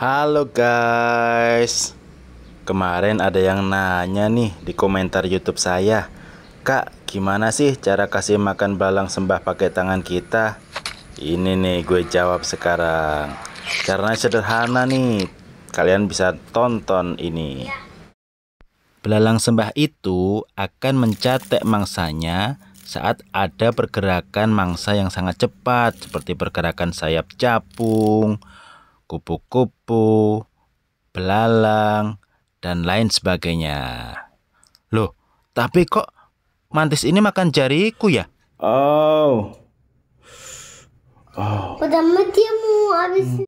Halo guys Kemarin ada yang nanya nih di komentar youtube saya Kak gimana sih cara kasih makan balang sembah pakai tangan kita Ini nih gue jawab sekarang Karena sederhana nih Kalian bisa tonton ini Belalang sembah itu akan mencatek mangsanya saat ada pergerakan mangsa yang sangat cepat seperti pergerakan sayap capung, kupu-kupu, belalang, dan lain sebagainya. Loh, tapi kok mantis ini makan jariku ya? Oh. Oh. Pertama dia mau habis. Hmm.